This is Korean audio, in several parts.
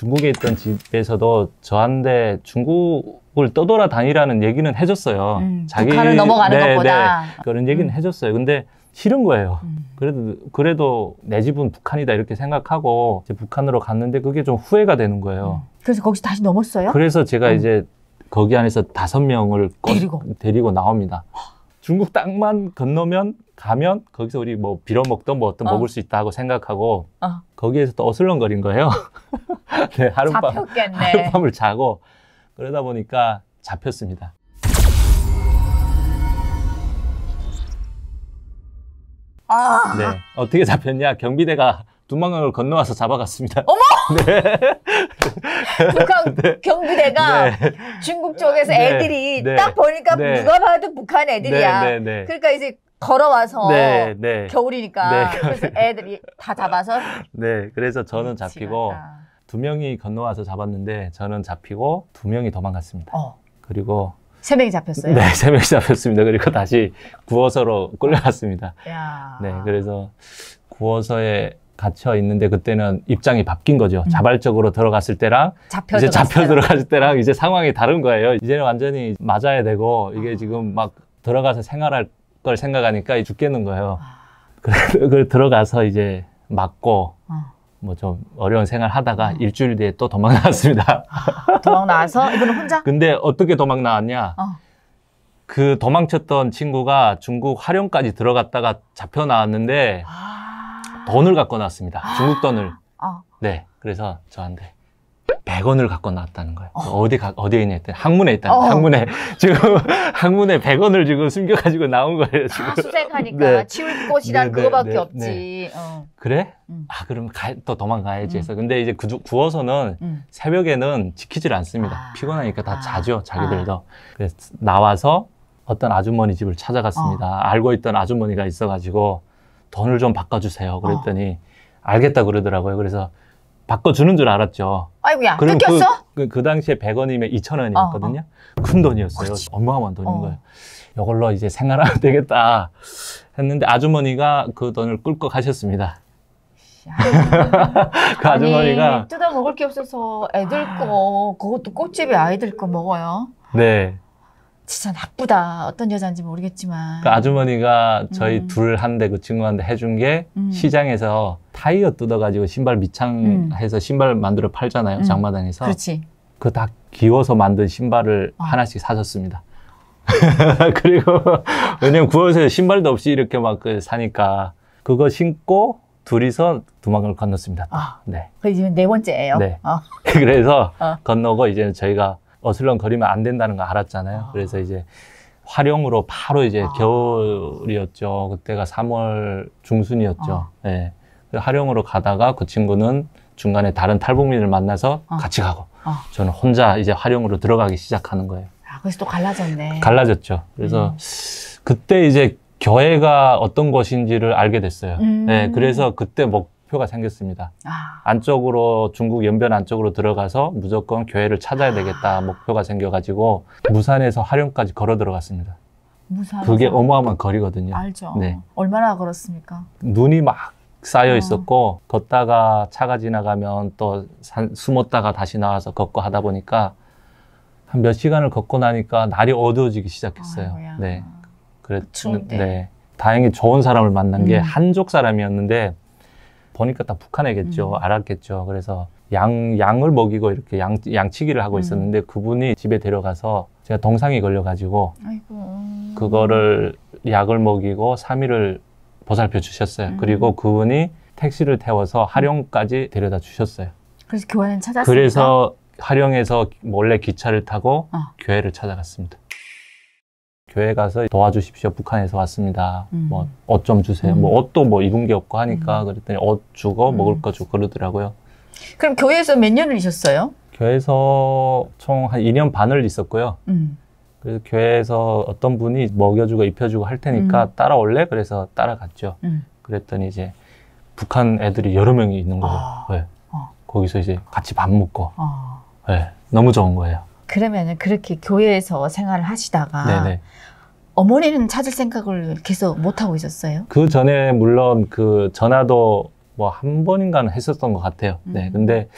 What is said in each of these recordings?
중국에 있던 집에서도 저한테 중국을 떠돌아 다니라는 얘기는 해줬어요. 음, 자기 북한을 넘어가는 네, 것보다 네, 그런 얘기는 음. 해줬어요. 근데 싫은 거예요. 음. 그래도 그래도 내 집은 북한이다 이렇게 생각하고 이제 북한으로 갔는데 그게 좀 후회가 되는 거예요. 음. 그래서 거기서 다시 넘었어요? 그래서 제가 음. 이제 거기 안에서 다섯 명을 데리고. 데리고 나옵니다. 중국 땅만 건너면 가면 거기서 우리 뭐 빌어먹던 뭐 어떤 어. 먹을 수 있다고 생각하고 어. 거기에서 또 어슬렁거린 거예요. 네, 하룻밤, 잡혔겠네. 하룻밤을 자고 그러다 보니까 잡혔습니다. 아. 네. 어떻게 잡혔냐? 경비대가 두만강을 건너와서 잡아갔습니다. 어머! 네. 북한 네. 경비대가 네. 중국 쪽에서 네. 애들이 네. 딱 보니까 네. 누가 봐도 북한 애들이야. 그러니까 이제 걸어와서 겨울이니까 그래서 애들이 다 잡아서 네 그래서 저는 잡히고 지났다. 두 명이 건너와서 잡았는데 저는 잡히고 두 명이 도망갔습니다. 어. 그리고 세 명이 잡혔어요. 네, 세 명이 잡혔습니다. 그리고 다시 구워서로 끌려갔습니다. 야. 네, 그래서 구워서에 갇혀 있는데 그때는 입장이 바뀐 거죠. 음. 자발적으로 들어갔을 때랑 잡혀 이제 잡혀 들어갔을 때랑 이제 상황이 다른 거예요. 이제는 완전히 맞아야 되고 이게 아. 지금 막 들어가서 생활할 걸 생각하니까 죽겠는 거예요. 아. 그래, 들어가서 이제 맞고 뭐좀 어려운 생활 하다가 음. 일주일 뒤에 또 도망 나왔습니다. 도망 나와서 이분은 혼자? 근데 어떻게 도망 나왔냐? 어. 그 도망쳤던 친구가 중국 활용까지 들어갔다가 잡혀 나왔는데 아... 돈을 갖고 나왔습니다. 중국 돈을. 아... 어. 네, 그래서 저한테 100원을 갖고 나왔다는 거예요. 어. 디 어디, 어디에 있냐 했더니 학문에 있다. 어. 항문에 지금 학문에 100원을 지금 숨겨 가지고 나온 거예요, 아, 지금. 아, 수색하니까 네. 치울 곳이란 네, 네, 그거밖에 네, 없지. 어. 그래? 음. 아, 그럼 가, 또 도망가야지 음. 해서. 근데 이제 구, 워서는 음. 새벽에는 지키질 않습니다. 아. 피곤하니까 다 아. 자죠, 자기들도. 그래서 나와서 어떤 아주머니 집을 찾아갔습니다. 어. 알고 있던 아주머니가 있어 가지고 돈을 좀 바꿔 주세요. 어. 그랬더니 알겠다 그러더라고요. 그래서 바꿔주는 줄 알았죠. 아이고야, 뜯겼어? 그, 그, 그, 당시에 100원이면 2,000원이었거든요. 어, 어. 큰 돈이었어요. 그 어마어마한 돈인 어. 거예요. 이걸로 이제 생활하면 되겠다 했는데 아주머니가 그 돈을 끌고 가셨습니다. 그 아주머니가 아니, 뜯어 먹을 게 없어서 애들 거 그것도 꽃집에 아이들 거 먹어요. 네. 진짜 나쁘다. 어떤 여자인지 모르겠지만. 그 아주머니가 저희 음. 둘한 데그 친구한테 해준 게 음. 시장에서 타이어 뜯어가지고 신발 밑창해서 음. 신발 만들어 팔잖아요. 음. 장마당에서. 그렇지. 그 다 기워서 만든 신발을 아. 하나씩 사셨습니다. 그리고 왜냐면 구워서 신발도 없이 이렇게 막 그 사니까 그거 신고 둘이서 두막을 건넜습니다. 아. 네. 그 지금 네 번째예요. 네. 어. 그래서 어. 건너고 이제 저희가 어슬렁거리면 안 된다는 거 알았잖아요. 아. 그래서 이제 활용으로 바로 이제 아. 겨울이었죠. 그때가 3월 중순이었죠. 어. 예. 그 활용으로 가다가 그 친구는 중간에 다른 탈북민을 만나서 어. 같이 가고 어. 저는 혼자 이제 활용으로 들어가기 시작하는 거예요. 아, 그래서 또 갈라졌네. 갈라졌죠. 그래서 음. 그때 이제 교회가 어떤 것인지를 알게 됐어요. 음. 네, 그래서 그때 뭐 목표가 생겼습니다. 아. 안쪽으로 중국 연변 안쪽으로 들어가서 무조건 교회를 찾아야 되겠다 아. 목표가 생겨가지고 무산에서 하령까지 걸어 들어갔습니다. 무산. 그게 어마어마한 거리거든요. 알죠. 네. 얼마나 걸었습니까? 눈이 막 쌓여 아. 있었고 아. 걷다가 차가 지나가면 또 산, 숨었다가 다시 나와서 걷고 하다 보니까 한 몇 시간을 걷고 나니까 날이 어두워지기 시작했어요. 아이고야. 네. 그랬는 네. 다행히 좋은 사람을 만난 음. 게 한족 사람이었는데 보니까 다 북한애겠죠. 음. 알았겠죠. 그래서 양, 양을 먹이고 이렇게 양, 양치기를 하고 음. 있었는데 그분이 집에 데려가서 제가 동상이 걸려가지고 아이고. 그거를 약을 먹이고 3일을 보살펴 주셨어요. 음. 그리고 그분이 택시를 태워서 음. 하룡까지 데려다 주셨어요. 그래서 교회는 찾았습니 그래서 하룡에서 몰래 기차를 타고 어. 교회를 찾아갔습니다. 교회 가서 도와주십시오. 북한에서 왔습니다. 음. 뭐, 옷 좀 주세요. 뭐 음. 뭐, 옷도 뭐 입은 게 없고 하니까 음. 그랬더니 옷 주고 음. 먹을 거 주고 그러더라고요. 그럼 교회에서 몇 년을 있었어요? 교회에서 총 한 2년 반을 있었고요. 음. 그래서 교회에서 어떤 분이 먹여주고 입혀주고 할 테니까 따라올래? 그래서 따라갔죠. 그랬더니 이제 북한 애들이 여러 명이 있는 거예요. 아. 네. 어. 거기서 이제 같이 밥 먹고. 어. 네. 너무 좋은 거예요. 그러면은 그렇게 교회에서 생활을 하시다가 네네. 어머니는 찾을 생각을 계속 못 하고 있었어요. 그 전에 물론 그 전화도 뭐 한 번인가는 했었던 것 같아요. 네, 음. 네, 근데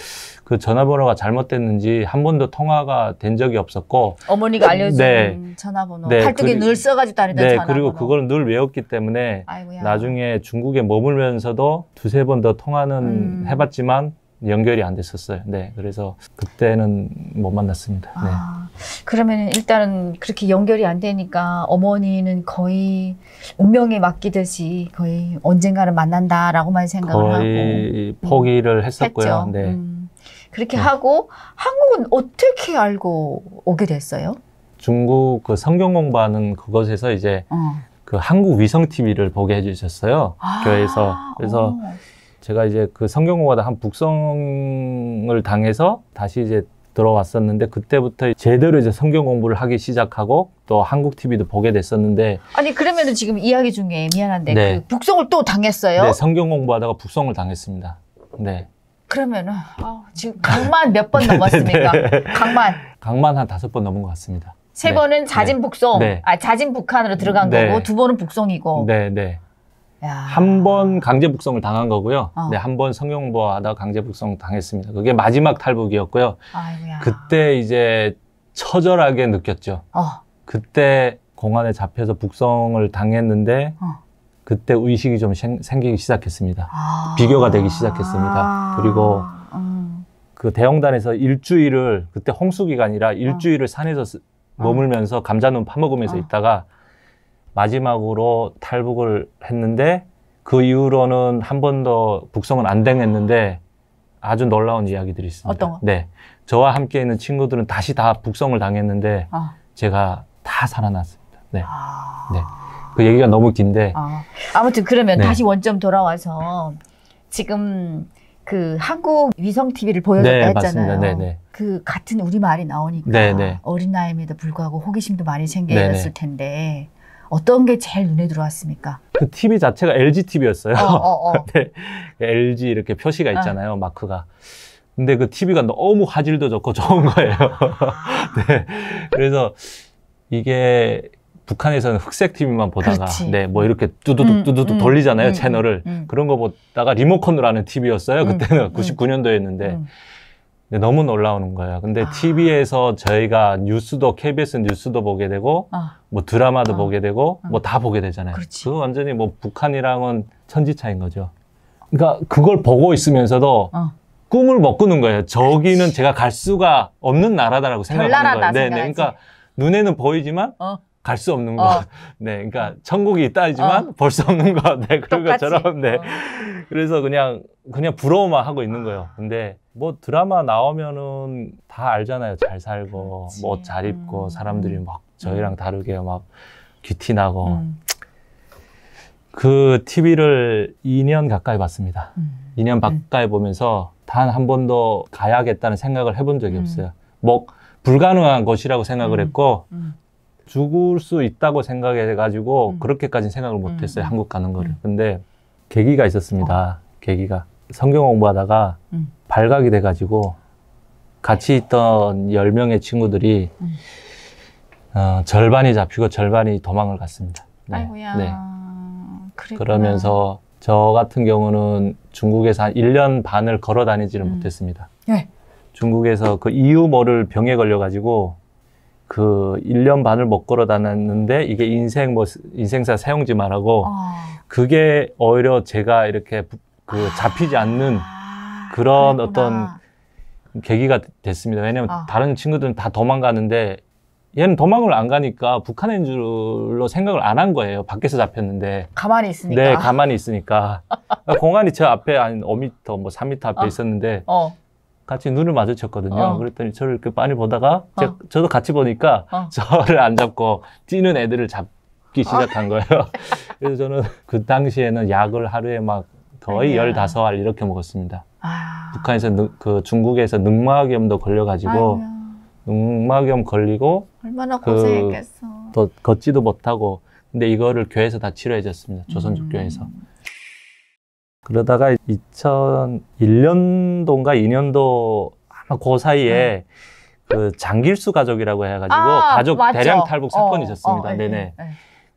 그 전화번호가 잘못됐는지 한 번도 통화가 된 적이 없었고 어머니가 알려준 네. 전화번호 네. 팔뚝에 늘 써가지고 다니던 네. 전화번호. 그리고 그걸 늘 외웠기 때문에 아이고야. 나중에 중국에 머물면서도 두세 번 더 통화는 음. 해봤지만 연결이 안 됐었어요. 네, 그래서 그때는 못 만났습니다. 네. 아. 네. 그러면 일단은 그렇게 연결이 안 되니까 어머니는 거의 운명에 맡기듯이 거의 언젠가는 만난다라고만 생각을 거의 하고 포기를 음. 했었고요. 죠 네. 음. 그렇게 네. 하고 한국은 어떻게 알고 오게 됐어요? 중국 그 성경 공부하는 그것에서 이제 어. 그 한국 위성 TV를 보게 해주셨어요. 아 교회에서 그래서 오. 어. 제가 이제 그 성경 공부하다 한 북성을 당해서 다시 이제 들어왔었는데 그때부터 제대로 이제 성경 공부를 하기 시작하고 또 한국 TV도 보게 됐었는데 아니 그러면은 지금 이야기 중에 미안한데 네. 그 북송을 또 당했어요? 네, 성경 공부하다가 북송을 당했습니다. 네. 그러면은 어, 지금 강만 몇번 네, 네, 넘었습니까? 네. 강만. 강만 한 다섯 번 넘은 것 같습니다. 세 네. 번은 자진 북송, 네. 아 자진 북한으로 들어간 거고 두 번은 북송이고. 네, 네. 한번 강제 북송을 당한 거고요. 어. 네, 한 번 성형보하다 강제 북송 당했습니다. 그게 마지막 탈북이었고요. 아이고야. 그때 이제 처절하게 느꼈죠. 어. 그때 공안에 잡혀서 북송을 당했는데 어. 그때 의식이 좀 생, 기기 시작했습니다. 아. 비교가 되기 시작했습니다. 아. 그리고 음. 그 대형단에서 일주일을 그때 홍수 기간이라 어. 일주일을 산에서 머물면서 감자눈 파먹으면서 어. 있다가 마지막으로 탈북을 했는데 그 이후로는 한 번 더 북송은 안 당했는데 아주 놀라운 이야기들이 있습니다. 어떤 거? 네. 저와 함께 있는 친구들은 다시 다 북송을 당했는데 아. 제가 다 살아났습니다. 네. 아. 네. 그 얘기가 너무 긴데. 아. 무튼 그러면 네. 다시 원점 돌아와서 지금 그 한국 위성 TV를 보여줬다 네, 했잖아요. 네, 네, 그 같은 우리 말이 나오니까 네, 네. 어린 나이임에도 불구하고 호기심도 많이 생겼을 겨 텐데 어떤 게 제일 눈에 들어왔습니까? 그 TV 자체가 LG TV였어요. 어, 어, 어. LG 네. 그 이렇게 표시가 아. 있잖아요, 마크가. 근데 그 TV가 너무 화질도 좋고 좋은 거예요. 네. 그래서 이게 북한에서는 흑색 TV만 보다가 그렇지. 네, 뭐 이렇게 뚜두둑 뚜두둑 음, 음, 돌리잖아요, 음, 채널을. 음, 음. 그런 거 보다가 리모컨으로 하는 TV였어요. 음, 그때는 99년도였는데. 네, 너무 놀라우는 거예요. 근데 아. TV에서 저희가 뉴스도 KBS 뉴스도 보게 되고 아. 뭐 드라마도 아. 보게 되고 아. 뭐다 보게 되잖아요. 그렇지. 그거 완전히 뭐 북한이랑은 천지 차인 거죠. 그러니까 그걸 보고 있으면서도 어. 꿈을 못 꾸는 거예요. 저기는 그렇지. 제가 갈 수가 없는 나라다라고 생각하는 거예요. 네, 네. 그러니까 눈에는 보이지만 어. 갈수 없는 거. 어. 네. 그러니까 천국이 있다 하지만 어. 볼수 없는 거. 네. 그런 똑같이. 것처럼. 어. 네. 어. 그래서 그냥 그냥 부러워만 하고 있는 거예요. 근데 뭐 드라마 나오면은 다 알잖아요. 잘 살고 뭐 잘 입고 음. 사람들이 막 저희랑 음. 다르게 막 귀티 나고. 음. 그 TV를 2년 가까이 봤습니다. 음. 2년 가까이 음. 보면서 단 한 번도 가야겠다는 생각을 해본 적이 없어요. 뭐 불가능한 것이라고 생각을 했고 죽을 수 있다고 생각해가지고 음. 그렇게까지 생각을 못했어요. 음, 음. 한국 가는 거를. 음. 근데 계기가 있었습니다. 어. 계기가 성경 공부하다가 음. 발각이 돼가지고 같이 있던 열 명의 친구들이 어, 절반이 잡히고 절반이 도망을 갔습니다. 네. 아이고야. 네. 그랬구나. 그러면서 저 같은 경우는 중국에서 한 1년 반을 걸어 다니지를 음. 못했습니다. 네. 중국에서 그 이유 모를 병에 걸려가지고 그 1년 반을 못 걸어 다녔는데 이게 인생 뭐 인생사 사용지 말하고 아. 그게 오히려 제가 이렇게 그 아. 잡히지 않는 아. 그런 그랬구나. 어떤 계기가 됐습니다. 왜냐면 하 어. 다른 친구들은 다 도망가는데 얘는 도망을 안 가니까 북한인 줄로 생각을 안 한 거예요. 밖에서 잡혔는데. 가만히 있으니까. 네, 가만히 있으니까. 공안이 저 앞에 한 5m, 뭐 3m 앞에 어. 있었는데, 어. 같이 눈을 마주쳤거든요. 어. 그랬더니 저를 그 빤히 보다가 어. 제가, 저도 같이 보니까 어. 저를 안 잡고 뛰는 애들을 잡기 어. 시작한 거예요. 그래서 저는 그 당시에는 약을 하루에 막 거의 네. 열다섯 알 이렇게 먹었습니다. 아 북한에서 그 중국에서 늑막염도 걸려가지고 아유. 늑마겸 걸리고 얼마나 그 고생했겠어. 또 걷지도 못하고 근데 이거를 교회에서 다 치료해줬습니다. 조선족 음. 교회에서. 그러다가 2001년도인가 2년도 아마 그 사이에 네. 그 장길수 가족이라고 해가지고 아, 가족 맞죠. 대량 탈북 어, 사건이 있었습니다. 어, 어, 네네. 예, 예.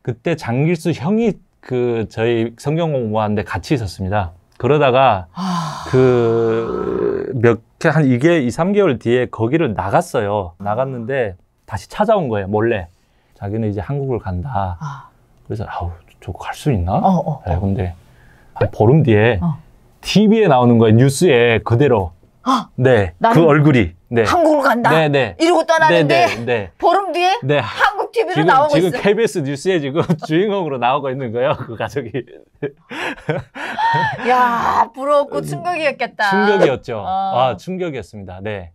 그때 장길수 형이 그 저희 성경 공부하는데 같이 있었습니다. 그러다가 아... 그몇한 이게 2, 3개월 뒤에 거기를 나갔어요. 나갔는데 다시 찾아온 거예요. 몰래. 자기는 이제 한국을 간다. 아... 그래서 아우 저거 갈 수 있나? 어, 어, 네, 근데 한 아, 보름 뒤에 어. TV에 나오는 거예요. 뉴스에 그대로. 아, 네. 그 얼굴이. 네. 한국으로 간다. 네, 네. 이러고 떠나는데 네 네, 네, 네, 보름 뒤에 네. 한국 TV로 지금, 나오고 지금 있어. 지금 KBS 뉴스에 지금 주인공으로 나오고 있는 거예요. 그 가족이. 야, 부럽고 충격이었겠다. 충격이었죠. 어. 아, 충격이었습니다. 네.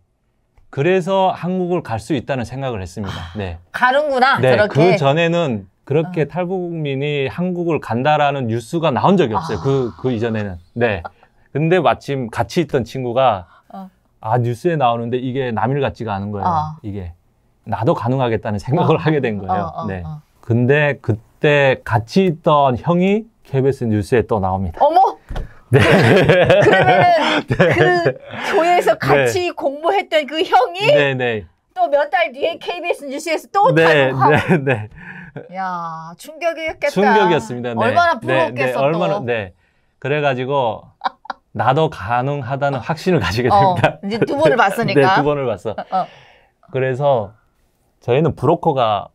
그래서 한국을 갈 수 있다는 생각을 했습니다. 아, 네. 가는구나. 네. 그 저렇게. 그 전에는 그렇게 어. 탈북민이 한국을 간다라는 뉴스가 나온 적이 없어요. 그, 아. 그, 그 이전에는. 네. 근데 마침 같이 있던 친구가 어. 아, 뉴스에 나오는데 이게 남일 같지가 않은 거예요. 어. 이게. 나도 가능하겠다는 생각을 어. 하게 된 거예요. 어, 어, 네. 근데 그때 같이 있던 형이 KBS 뉴스에 또 나옵니다. 어머! 네. 그러면 네. 그 교회에서 네. 같이 네. 공부했던 그 형이 네, 네. 또 몇 달 뒤에 KBS 뉴스에서 또 네, 네, 네. 야 충격이었겠다. 충격이었습니다. 네. 얼마나 부러웠겠어. 네, 네, 얼마나 네. 그래가지고 나도 가능하다는 확신을 가지게 어, 됩니다. 어, 이제 두 번을 네, 봤으니까. 네, 두 번을 봤어. 어, 어. 그래서 저희는 브로커가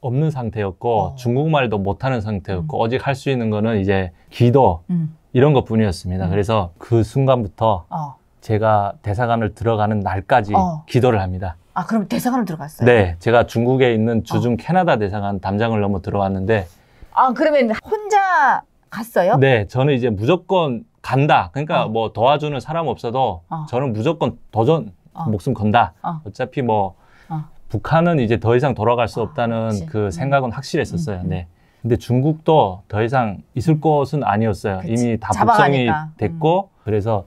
없는 상태였고 어. 중국말도 못하는 상태였고 음. 오직 할 수 있는 거는 이제 기도 음. 이런 것뿐이었습니다. 음. 그래서 그 순간부터 어. 제가 대사관을 들어가는 날까지 기도를 합니다. 아, 그럼 대사관을 들어갔어요? 네, 제가 중국에 있는 어. 주중 아. 캐나다 대사관 담장을 넘어 들어왔는데 아, 그러면 혼자 갔어요? 네, 저는 이제 무조건 간다. 그러니까 어. 뭐 도와주는 사람 없어도 어. 저는 무조건 도전 어. 목숨 건다. 어. 어차피 뭐 어. 북한은 이제 더 이상 돌아갈 수 아, 없다는 그그 음. 생각은 확실했었어요. 음, 음, 네. 근데 중국도 더 이상 있을 것은 아니었어요. 그치. 이미 다 북송이 됐고 음. 그래서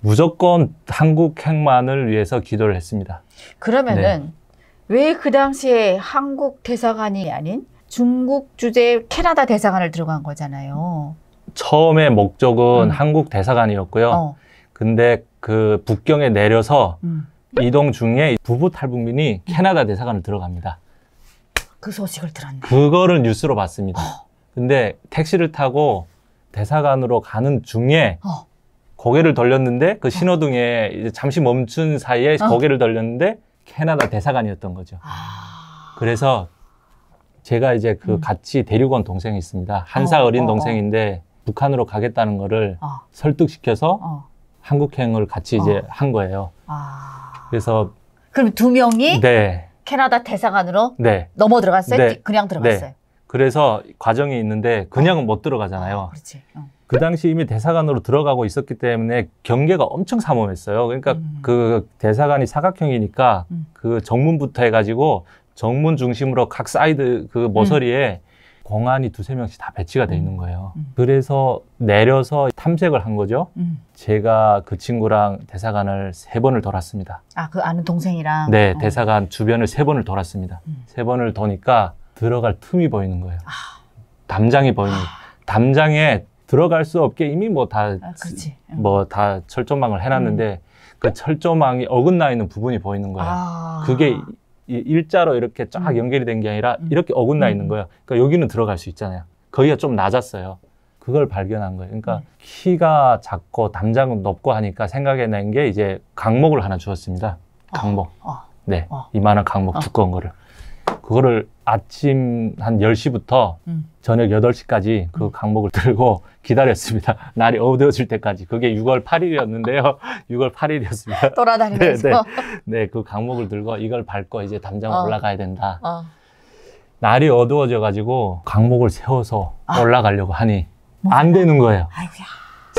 무조건 한국행만을 위해서 기도를 했습니다. 그러면은 네. 왜그 당시에 한국 대사관이 아닌 중국 주재 캐나다 대사관을 들어간 거잖아요. 처음에 목적은 음. 한국 대사관이었고요. 어. 근데 그 북경에 내려서 음. 이동 중에 부부 탈북민이 캐나다 대사관을 들어갑니다. 그 소식을 들었네. 그거를 뉴스로 봤습니다. 어. 근데 택시를 타고 대사관으로 가는 중에 어. 고개를 돌렸는데 그 네. 신호등에 이제 잠시 멈춘 사이에 어. 고개를 돌렸는데 캐나다 대사관이었던 거죠. 아... 그래서 제가 이제 그 음. 같이 데리고 온 동생이 있습니다. 한 살 어, 어린 어, 어, 동생인데 북한으로 가겠다는 거를 어. 설득시켜서 어. 한국행을 같이 이제 한 거예요. 아... 그래서 그럼 두 명이 네. 캐나다 대사관으로 네. 넘어 들어갔어요? 네. 그, 그냥 들어갔어요? 네. 그래서 과정이 있는데 그냥은 못 들어가잖아요. 아, 그렇지. 그 당시 이미 대사관으로 들어가고 있었기 때문에 경계가 엄청 삼엄했어요. 그러니까 음. 그 대사관이 사각형이니까 음. 그 정문부터 해가지고 정문 중심으로 각 사이드 그 모서리에 음. 공안이 두세 명씩 다 배치가 돼 있는 음. 거예요. 음. 그래서 내려서 탐색을 한 거죠. 음. 제가 그 친구랑 대사관을 세 번을 돌았습니다. 아, 그 아는 동생이랑? 네, 어. 대사관 주변을 세 번을 돌았습니다. 세 번을 도니까 들어갈 틈이 보이는 거예요. 아. 담장이 보이는 거예요. 아. 담장에 들어갈 수 없게 이미 뭐 다 뭐다 아, 뭐 철조망을 해놨는데 음. 그 철조망이 어긋나 있는 부분이 보이는 거예요. 아. 그게 일자로 이렇게 쫙 음. 연결이 된 게 아니라 음. 이렇게 어긋나 있는 거예요. 그러니까 여기는 들어갈 수 있잖아요. 거기가 좀 낮았어요. 그걸 발견한 거예요. 그러니까 음. 키가 작고 담장은 높고 하니까 생각해낸 게 이제 강목을 하나 주었습니다. 어. 강목. 어, 어, 네, 어. 이만한 강목 어. 두꺼운 거를. 그거를 아침 한 10시부터 음. 저녁 8시까지 그 음. 강목을 들고 기다렸습니다. 날이 어두워질 때까지. 그게 6월 8일이었는데요. 6월 8일이었습니다. 돌아다니면서. 네, 네. 네, 그 강목을 들고 이걸 밟고 이제 담장 어. 올라가야 된다. 어. 날이 어두워져 가지고 강목을 세워서 아. 올라가려고 하니 뭐 안 되는 거예요. 아이고야.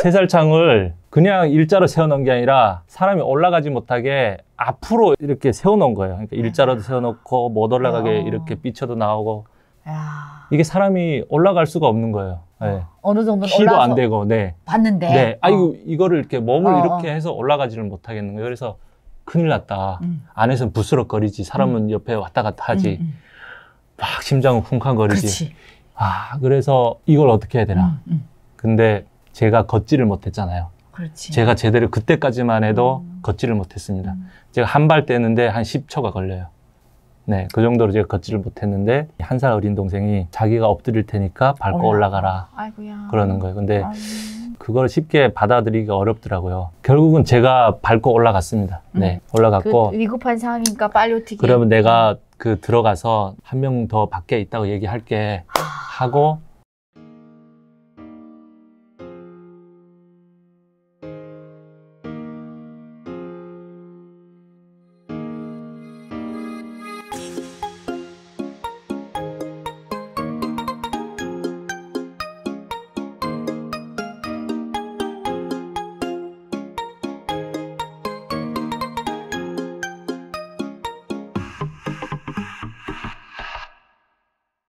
세살창을 그냥 일자로 세워놓은 게 아니라 사람이 올라가지 못하게 앞으로 이렇게 세워놓은 거예요. 그러니까 네. 일자라도 세워놓고 못 올라가게 어. 이렇게 삐쳐도 나오고 야. 이게 사람이 올라갈 수가 없는 거예요. 네. 어, 어느 정도 키도 안 되고, 네. 봤는데. 네. 어. 아이고, 이거를 이렇게 몸을 어, 어. 이렇게 해서 올라가지를 못하겠는 거예요. 그래서 큰일 났다. 음. 안에서 부스럭거리지. 사람은 음. 옆에 왔다 갔다 하지. 음, 음. 막 심장은 쿵쾅거리지. 아, 그래서 이걸 어떻게 해야 되나. 음, 음. 근데 제가 걷지를 못했잖아요. 그렇지. 제가 제대로 그때까지만 해도 음. 걷지를 못했습니다. 음. 제가 한 발 떼는데 한 10초가 걸려요. 네, 그 정도로 제가 걷지를 못했는데 한 살 어린 동생이 자기가 엎드릴 테니까 밟고 올라. 올라가라. 아이고야. 그러는 거예요. 근데 아유. 그걸 쉽게 받아들이기가 어렵더라고요. 결국은 제가 밟고 올라갔습니다. 음. 네, 올라갔고 그 위급한 상황이니까 빨리 어떻게? 그러면 내가 그 들어가서 한 명 더 밖에 있다고 얘기할게 아. 하고